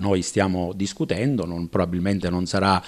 noi stiamo discutendo, non, probabilmente non sarà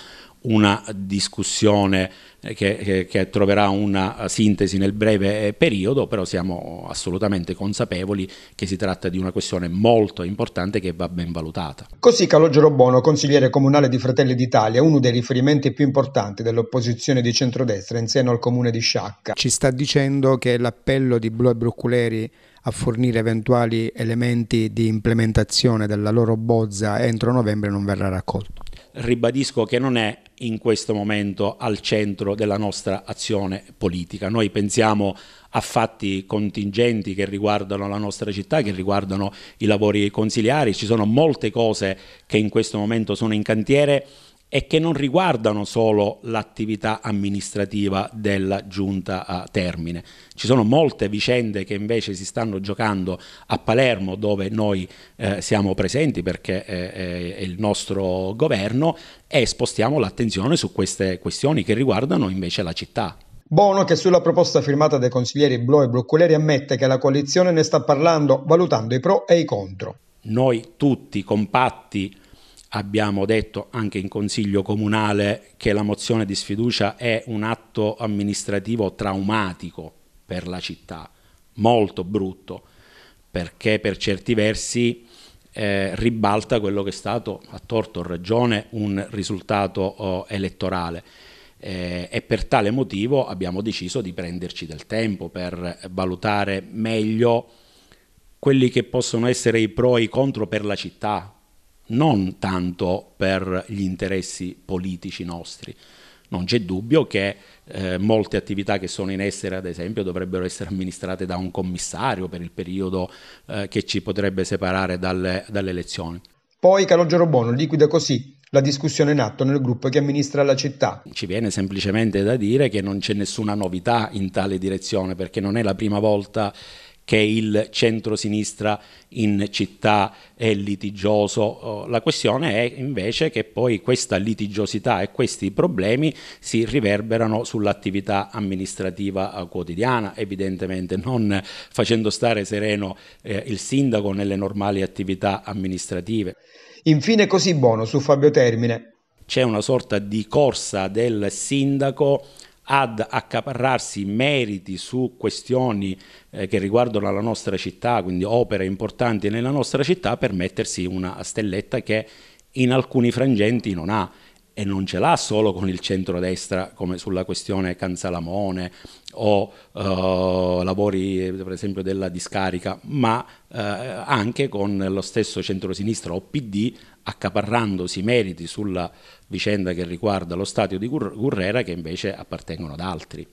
una discussione eh, che, che, che, troverà una sintesi nel breve eh, periodo, però siamo assolutamente consapevoli che si tratta di una questione molto importante che va ben valutata. Così Calogero Bono, consigliere comunale di Fratelli d'Italia, uno dei riferimenti più importanti dell'opposizione di centrodestra in seno al comune di Sciacca. Ci sta dicendo che l'appello di Blu e Brucculeri a fornire eventuali elementi di implementazione della loro bozza entro novembre non verrà raccolto. Ribadisco che non è in questo momento al centro della nostra azione politica. Noi pensiamo a fatti contingenti che riguardano la nostra città, che riguardano i lavori consiliari, ci sono molte cose che in questo momento sono in cantiere e che non riguardano solo l'attività amministrativa della giunta a termine. Ci sono molte vicende che invece si stanno giocando a Palermo dove noi eh, siamo presenti perché eh, eh, è il nostro governo e spostiamo l'attenzione su queste questioni che riguardano invece la città. Bono, che sulla proposta firmata dai consiglieri Blo e Broccoleri, ammette che la coalizione ne sta parlando, valutando i pro e i contro. Noi tutti compatti abbiamo detto anche in consiglio comunale che la mozione di sfiducia è un atto amministrativo traumatico per la città, molto brutto, perché per certi versi eh, ribalta quello che è stato, a torto o ragione, un risultato oh, elettorale. Eh, e per tale motivo abbiamo deciso di prenderci del tempo per valutare meglio quelli che possono essere i pro e i contro per la città, non tanto per gli interessi politici nostri. Non c'è dubbio che eh, molte attività che sono in essere, ad esempio, dovrebbero essere amministrate da un commissario per il periodo eh, che ci potrebbe separare dalle, dalle elezioni. Poi Calogero Bono liquida così la discussione in atto nel gruppo che amministra la città. Ci viene semplicemente da dire che non c'è nessuna novità in tale direzione perché non è la prima volta che il centro-sinistra in città è litigioso. Oh, la questione è invece che poi questa litigiosità e questi problemi si riverberano sull'attività amministrativa eh, quotidiana, evidentemente non facendo stare sereno eh, il sindaco nelle normali attività amministrative. Infine così buono su Fabio Termine. C'è una sorta di corsa del sindaco ad accaparrarsi meriti su questioni eh, che riguardano la nostra città, quindi opere importanti nella nostra città, per mettersi una stelletta che in alcuni frangenti non ha e non ce l'ha solo con il centrodestra come sulla questione Canzalamone o eh, lavori per esempio della discarica, ma eh, anche con lo stesso centrosinistra o PD accaparrandosi meriti sulla vicenda che riguarda lo stadio di Gurrera che invece appartengono ad altri.